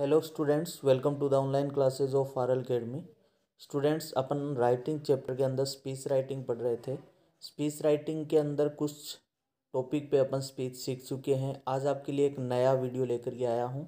hello students welcome to the online classes of R academy students अपन writing chapter के अंदर speech writing पढ़ रहे थे स्पीच राइटिंग के अंदर कुछ टॉपिक पे अपन स्पीच सीख चुके हैं आज आपके लिए एक नया वीडियो लेकर के आया हूँ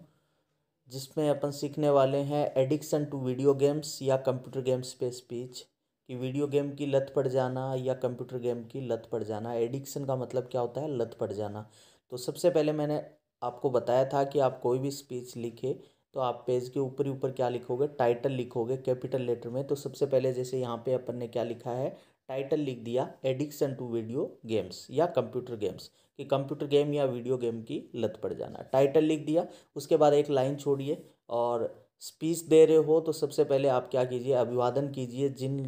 जिसमें अपन सीखने वाले हैं एडिक्शन टू वीडियो गेम्स या कंप्यूटर गेम्स पे स्पीच कि वीडियो गेम की लत पड़ जाना या कंप्यूटर गेम की लत पड़ जाना एडिक्शन का मतलब क्या होता है लत पड़ जाना तो सबसे पहले मैंने आपको बताया था कि आप कोई भी स्पीच लिखे तो आप पेज के ऊपर ही ऊपर क्या लिखोगे टाइटल लिखोगे कैपिटल लेटर में तो सबसे पहले जैसे यहाँ पे अपन ने क्या लिखा है टाइटल लिख दिया एडिक्शन टू वीडियो गेम्स या कंप्यूटर गेम्स कि कंप्यूटर गेम या वीडियो गेम की लत पड़ जाना टाइटल लिख दिया उसके बाद एक लाइन छोड़िए और स्पीच दे रहे हो तो सबसे पहले आप क्या कीजिए अभिवादन कीजिए जिन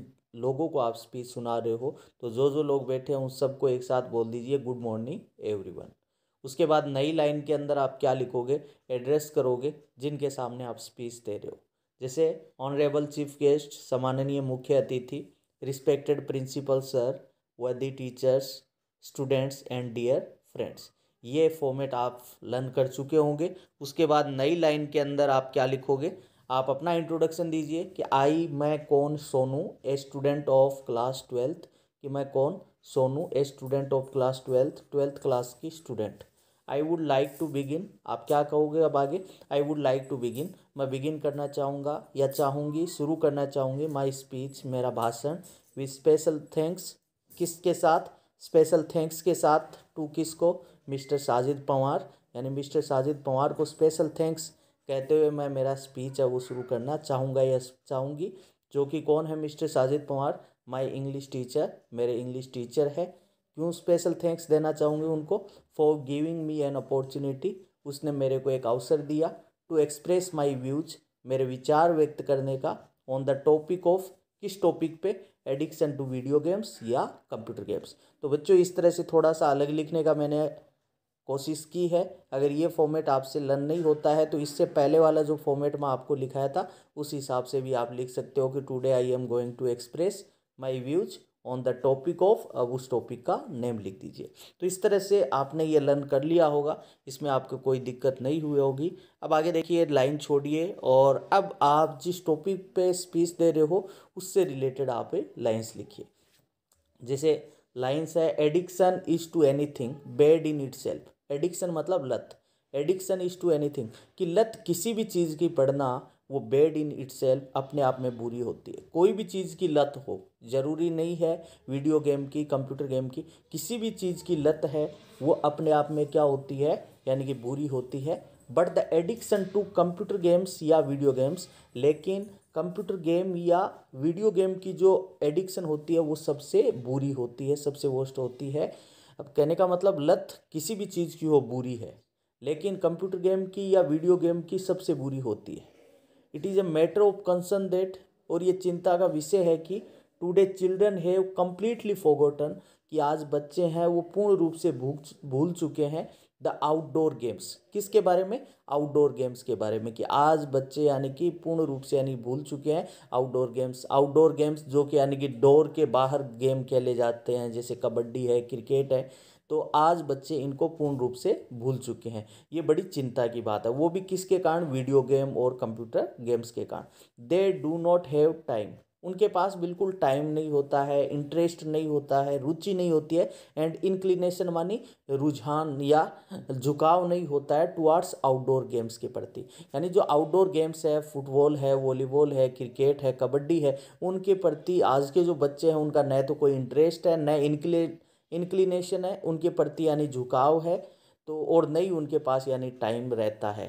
लोगों को आप स्पीच सुना रहे हो तो जो जो लोग बैठे हैं उन सबको एक साथ बोल दीजिए गुड मॉर्निंग एवरीवन उसके बाद नई लाइन के अंदर आप क्या लिखोगे एड्रेस करोगे जिनके सामने आप स्पीच दे रहे हो जैसे ऑनरेबल चीफ गेस्ट सम्माननीय मुख्य अतिथि respected principal sir worthy teachers students and dear friends ये फॉर्मेट आप लर्न कर चुके होंगे उसके बाद नई लाइन के अंदर आप क्या लिखोगे आप अपना इंट्रोडक्शन दीजिए कि आई मैं कौन Sonu a student of class twelfth कि मैं कौन Sonu a student of class twelfth twelfth class की student I would like to begin आप क्या कहोगे अब आगे I would like to begin मैं बिगिन करना चाहूँगा या चाहूँगी शुरू करना चाहूँगी माई स्पीच मेरा भाषण विद स्पेशल थैंक्स किसके साथ स्पेशल थैंक्स के साथ टू किस को मिस्टर साजिद पंवार यानी मिस्टर साजिद पवार को स्पेशल थैंक्स कहते हुए मैं मेरा स्पीच है वो शुरू करना चाहूँगा या चाहूँगी जो कि कौन है mister Sajid Panwar my English teacher मेरे इंग्लिश टीचर है क्यों स्पेशल थैंक्स देना चाहूँगी उनको for giving me an opportunity उसने मेरे को एक अवसर दिया टू एक्सप्रेस माई व्यूज मेरे विचार व्यक्त करने का ऑन द टॉपिक ऑफ किस टॉपिक पे एडिक्शन टू वीडियो गेम्स या कंप्यूटर गेम्स तो बच्चों इस तरह से थोड़ा सा अलग लिखने का मैंने कोशिश की है अगर ये फॉर्मेट आपसे लर्न नहीं होता है तो इससे पहले वाला जो फॉर्मेट मैं आपको लिखाया था उस हिसाब से भी आप लिख सकते हो कि today I am going to express my views on the topic of अब उस टॉपिक का नेम लिख दीजिए तो इस तरह से आपने ये लर्न कर लिया होगा इसमें आपको कोई दिक्कत नहीं हुई होगी अब आगे देखिए लाइन छोड़िए और अब आप जिस टॉपिक पे स्पीच दे रहे हो उससे रिलेटेड आप लाइन्स लिखिए जैसे लाइन्स है addiction is to anything bad in itself addiction मतलब लत addiction is to anything कि लत किसी भी चीज़ की पढ़ना वो बेड इन इट अपने आप में बुरी होती है कोई भी चीज़ की लत हो ज़रूरी नहीं है वीडियो गेम की कंप्यूटर गेम की किसी भी चीज़ की लत है वो अपने आप में क्या होती है यानी कि बुरी होती है but the addiction to computer games या वीडियो गेम्स लेकिन कंप्यूटर गेम या वीडियो गेम की जो एडिक्शन होती है वो सबसे बुरी होती है सबसे वर्स्ट होती है अब कहने का मतलब लत किसी भी चीज़ की हो बुरी है लेकिन कंप्यूटर गेम की या वीडियो गेम की सबसे बुरी होती है it is a matter of concern that और ये चिंता का विषय है कि today children have completely forgotten कि आज बच्चे हैं वो पूर्ण रूप से भूल चुके हैं द आउटडोर गेम्स किसके बारे में आउटडोर गेम्स के बारे में कि आज बच्चे यानी कि पूर्ण रूप से यानी भूल चुके हैं आउटडोर गेम्स आउटडोर गेम्स जो कि यानी कि डोर के बाहर गेम खेले जाते हैं जैसे कबड्डी है क्रिकेट है तो आज बच्चे इनको पूर्ण रूप से भूल चुके हैं ये बड़ी चिंता की बात है वो भी किसके कारण वीडियो गेम और कंप्यूटर गेम्स के कारण they do not have time उनके पास बिल्कुल टाइम नहीं होता है इंटरेस्ट नहीं होता है रुचि नहीं होती है एंड इंक्लिनेशन मानी रुझान या झुकाव नहीं होता है टुवार्ड्स आउटडोर गेम्स के प्रति यानी जो आउटडोर गेम्स है फुटबॉल है वॉलीबॉल है क्रिकेट है कबड्डी है उनके प्रति आज के जो बच्चे हैं उनका न तो कोई इंटरेस्ट है न इनक्लिन इंक्लिनेशन है उनके प्रति यानी झुकाव है तो और नहीं उनके पास यानी टाइम रहता है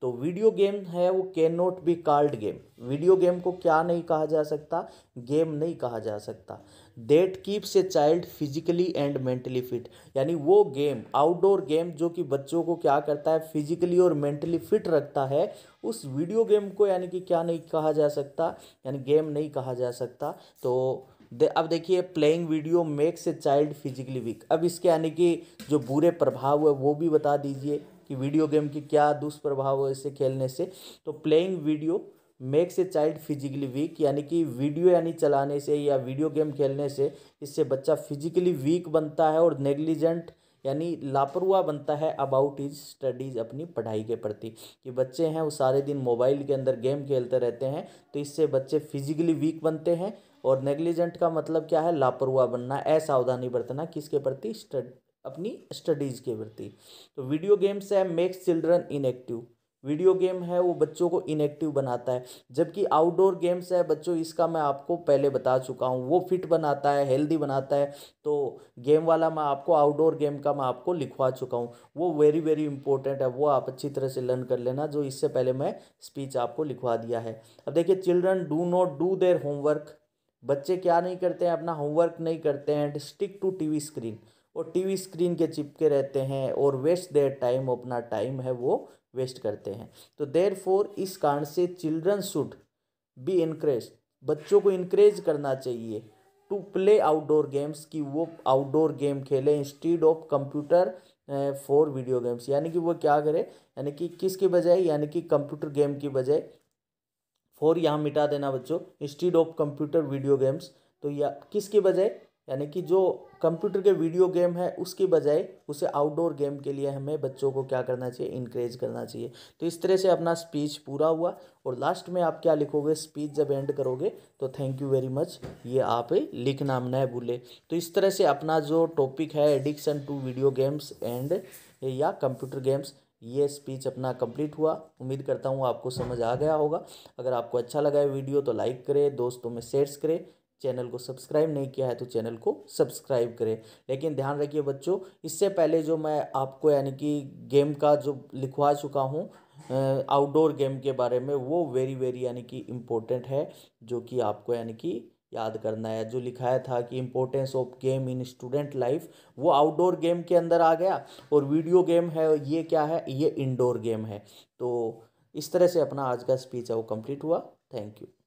तो वीडियो गेम है वो can not be called game video game को क्या नहीं कहा जा सकता गेम नहीं कहा जा सकता that keeps a child physically and mentally fit यानी वो गेम आउटडोर गेम जो कि बच्चों को क्या करता है फिजिकली और मेंटली फिट रखता है उस वीडियो गेम को यानी कि क्या नहीं कहा जा सकता यानी गेम नहीं कहा जा सकता तो दे, अब देखिए playing video makes a child physically weak अब इसके यानी कि जो बुरे प्रभाव है वो भी बता दीजिए कि वीडियो गेम के क्या दुष्प्रभाव है इसे खेलने से तो playing video makes a child physically weak यानी कि वीडियो यानी चलाने से या वीडियो गेम खेलने से इससे बच्चा फिजिकली वीक बनता है और नेग्लिजेंट यानी लापरवाह बनता है अबाउट इज स्टडीज़ अपनी पढ़ाई के प्रति कि बच्चे हैं वो सारे दिन मोबाइल के अंदर गेम खेलते रहते हैं तो इससे बच्चे फिजिकली वीक बनते हैं और नेग्लिजेंट का मतलब क्या है लापरवाह बनना असावधानी बरतना किसके प्रति स्टड अपनी स्टडीज़ के प्रति तो वीडियो गेम्स है makes children inactive video game है वो बच्चों को इनएक्टिव बनाता है जबकि आउटडोर गेम्स है बच्चों इसका मैं आपको पहले बता चुका हूँ वो फिट बनाता है हेल्दी बनाता है तो गेम वाला मैं आपको आउटडोर गेम का मैं आपको लिखवा चुका हूँ वो वेरी वेरी इंपॉर्टेंट है वो आप अच्छी तरह से लर्न कर लेना जो इससे पहले मैं स्पीच आपको लिखवा दिया है अब देखिए children do not do their homework बच्चे क्या नहीं करते हैं अपना होमवर्क नहीं करते हैं स्टिक टू टी स्क्रीन और टीवी स्क्रीन के चिपके रहते हैं और वेस्ट देयर टाइम अपना टाइम है वो वेस्ट करते हैं तो देर फोर इस कारण से चिल्ड्रन शुड बी इनक्रेज बच्चों को इनक्रेज करना चाहिए टू प्ले आउटडोर गेम्स कि वो आउटडोर गेम खेलें instead of computer for video games यानी कि वो क्या करें यानी कि किसके बजाय यानी कि कंप्यूटर गेम की बजाय फोर यहाँ मिटा देना बच्चों instead of computer video games तो या किसके बजाय यानी कि जो कंप्यूटर के वीडियो गेम है उसकी बजाय उसे आउटडोर गेम के लिए हमें बच्चों को क्या करना चाहिए इनक्रेज करना चाहिए तो इस तरह से अपना स्पीच पूरा हुआ और लास्ट में आप क्या लिखोगे स्पीच जब एंड करोगे तो थैंक यू वेरी मच ये आप लिखना न भूले तो इस तरह से अपना जो टॉपिक है addiction to video games and या कंप्यूटर गेम्स ये स्पीच अपना कंप्लीट हुआ उम्मीद करता हूँ आपको समझ आ गया होगा अगर आपको अच्छा लगा है वीडियो तो लाइक करें दोस्तों में शेयर्स करें चैनल को सब्सक्राइब नहीं किया है तो चैनल को सब्सक्राइब करें लेकिन ध्यान रखिए बच्चों इससे पहले जो मैं आपको यानी कि गेम का जो लिखवा चुका हूँ आउटडोर गेम के बारे में वो वेरी वेरी यानी कि इम्पोर्टेंट है जो कि आपको यानी कि याद करना है जो लिखाया था कि importance of game in student life वो आउटडोर गेम के अंदर आ गया और वीडियो गेम है ये क्या है ये इंडोर गेम है तो इस तरह से अपना आज का स्पीच है वो कम्प्लीट हुआ थैंक यू